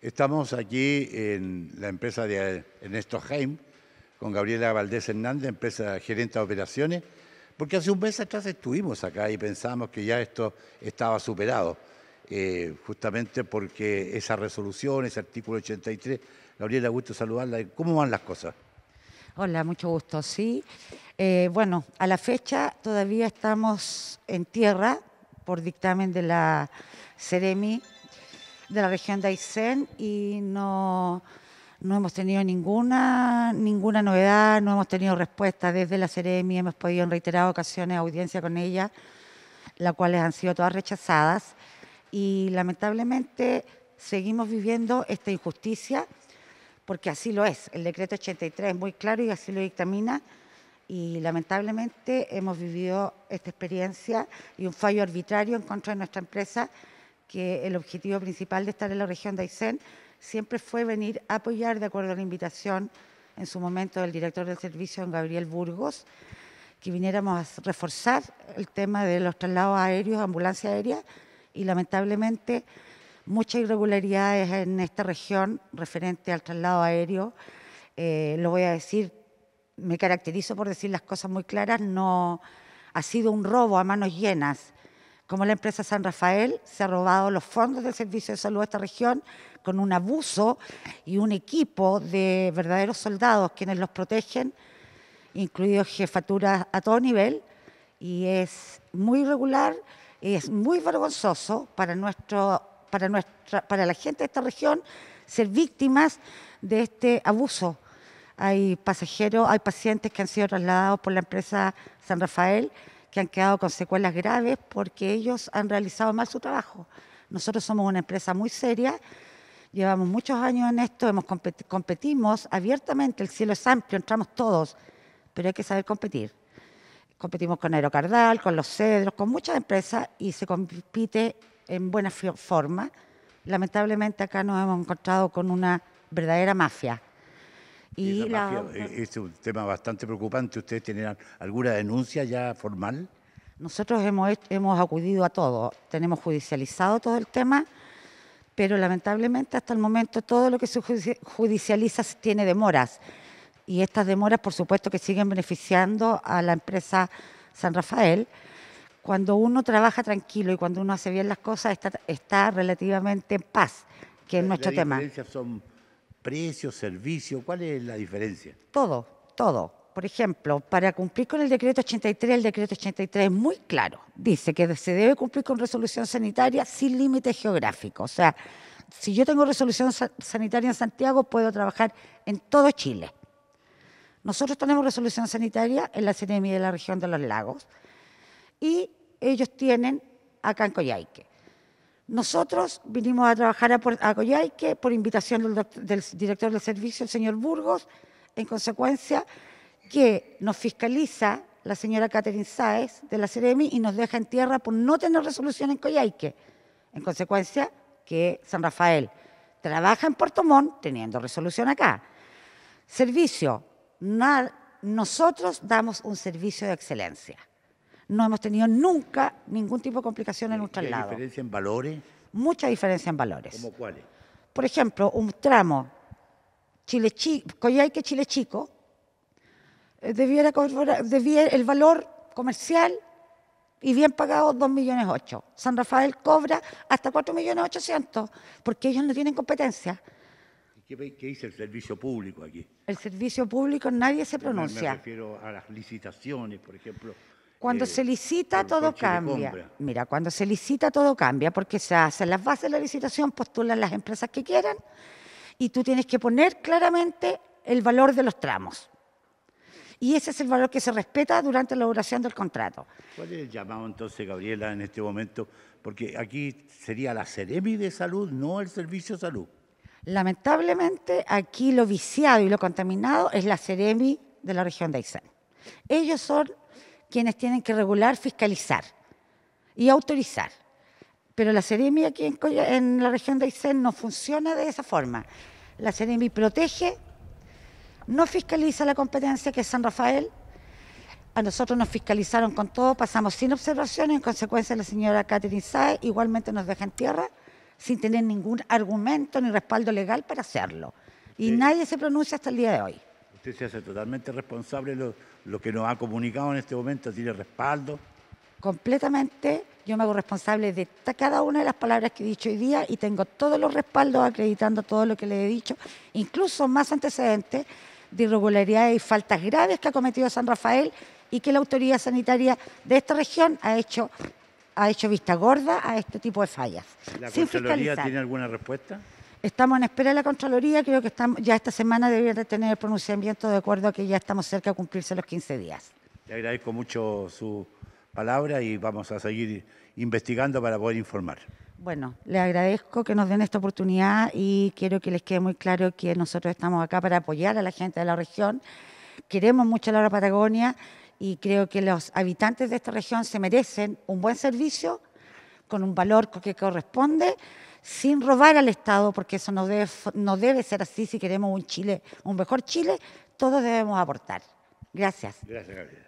Estamos aquí en la empresa de Ernesto Heim, con Gabriela Valdés Hernández, empresa gerente de operaciones, porque hace un mes atrás estuvimos acá y pensamos que ya esto estaba superado, eh, justamente porque esa resolución, ese artículo 83, Gabriela, gusto saludarla. ¿Cómo van las cosas? Hola, mucho gusto, sí. Eh, bueno, a la fecha todavía estamos en tierra por dictamen de la CEREMI de la región de Aysén y no, no hemos tenido ninguna, ninguna novedad, no hemos tenido respuesta desde la Ceremi, hemos podido en reiteradas ocasiones audiencia con ella, las cuales han sido todas rechazadas y lamentablemente seguimos viviendo esta injusticia porque así lo es, el decreto 83 es muy claro y así lo dictamina y lamentablemente hemos vivido esta experiencia y un fallo arbitrario en contra de nuestra empresa que el objetivo principal de estar en la región de Aysén siempre fue venir a apoyar, de acuerdo a la invitación en su momento del director del servicio, don Gabriel Burgos, que viniéramos a reforzar el tema de los traslados aéreos, ambulancia aérea, y lamentablemente muchas irregularidades en esta región referente al traslado aéreo. Eh, lo voy a decir, me caracterizo por decir las cosas muy claras, no ha sido un robo a manos llenas, como la empresa San Rafael se ha robado los fondos del Servicio de Salud de esta región con un abuso y un equipo de verdaderos soldados quienes los protegen, incluidos jefaturas a todo nivel, y es muy irregular y es muy vergonzoso para, nuestro, para, nuestra, para la gente de esta región ser víctimas de este abuso. Hay pasajeros, hay pacientes que han sido trasladados por la empresa San Rafael que han quedado con secuelas graves porque ellos han realizado mal su trabajo. Nosotros somos una empresa muy seria, llevamos muchos años en esto, hemos competimos abiertamente, el cielo es amplio, entramos todos, pero hay que saber competir. Competimos con Aerocardal, con los Cedros, con muchas empresas y se compite en buena forma. Lamentablemente acá nos hemos encontrado con una verdadera mafia y, eh, es un tema bastante preocupante. ¿Ustedes tienen alguna denuncia ya formal? Nosotros hemos, hemos acudido a todo, tenemos judicializado todo el tema, pero lamentablemente hasta el momento todo lo que se judicializa tiene demoras. Y estas demoras, por supuesto, que siguen beneficiando a la empresa San Rafael. Cuando uno trabaja tranquilo y cuando uno hace bien las cosas, está, está relativamente en paz, que es nuestro tema precio, servicio? ¿Cuál es la diferencia? Todo, todo. Por ejemplo, para cumplir con el decreto 83, el decreto 83 es muy claro. Dice que se debe cumplir con resolución sanitaria sin límite geográfico. O sea, si yo tengo resolución sanitaria en Santiago, puedo trabajar en todo Chile. Nosotros tenemos resolución sanitaria en la CNMI de la región de los lagos y ellos tienen acá en Coyhaique. Nosotros vinimos a trabajar a, a Coyhaique por invitación del, director del servicio, el señor Burgos, en consecuencia que nos fiscaliza la señora Catherine Sáez de la Ceremi y nos deja en tierra por no tener resolución en Coyhaique. En consecuencia, que San Rafael trabaja en Puerto Montt teniendo resolución acá. Servicio, nosotros damos un servicio de excelencia no hemos tenido nunca ningún tipo de complicación en eh, un traslado. hay diferencia en valores? Mucha diferencia en valores. ¿Cómo cuáles? Por ejemplo, un tramo Chile que Chile Chico, eh, debiera, el valor comercial y bien pagado 2 millones ocho. San Rafael cobra hasta 4 millones 800 porque ellos no tienen competencia. ¿Qué, ¿Qué dice el servicio público aquí? El servicio público nadie se pronuncia. me refiero a las licitaciones, por ejemplo. Cuando se licita todo cambia. Mira, cuando se licita todo cambia porque se hacen las bases de la licitación, postulan las empresas que quieran y tú tienes que poner claramente el valor de los tramos. Y ese es el valor que se respeta durante la duración del contrato. ¿Cuál es el llamado entonces, Gabriela, en este momento? Porque aquí sería la Ceremi de Salud, no el Servicio Salud. Lamentablemente, aquí lo viciado y lo contaminado es la Ceremi de la región de Aysén. Ellos son quienes tienen que regular, fiscalizar y autorizar. Pero la Seremi aquí en, la región de Aysén no funciona de esa forma. La Seremi protege, no fiscaliza la competencia que es San Rafael. A nosotros nos fiscalizaron con todo, pasamos sin observaciones, en consecuencia la señora Catherine Saez igualmente nos deja en tierra sin tener ningún argumento ni respaldo legal para hacerlo. Y nadie se pronuncia hasta el día de hoy usted se hace totalmente responsable lo, lo que nos ha comunicado en este momento, tiene respaldo. Completamente, yo me hago responsable de cada una de las palabras que he dicho hoy día y tengo todos los respaldos acreditando todo lo que le he dicho, incluso más antecedentes de irregularidades y faltas graves que ha cometido San Rafael y que la autoridad sanitaria de esta región ha hecho ha hecho vista gorda a este tipo de fallas. ¿La Contraloría tiene alguna respuesta? Estamos en espera de la Contraloría, creo que estamos, ya esta semana debería tener el pronunciamiento de acuerdo a que ya estamos cerca de cumplirse los 15 días. Le agradezco mucho su palabra y vamos a seguir investigando para poder informar. Bueno, le agradezco que nos den esta oportunidad y quiero que les quede muy claro que nosotros estamos acá para apoyar a la gente de la región. Queremos mucho la Patagonia y creo que los habitantes de esta región se merecen un buen servicio con un valor que corresponde sin robar al Estado, porque eso no debe, no debe ser así si queremos un Chile, un mejor Chile, todos debemos aportar. Gracias. Gracias,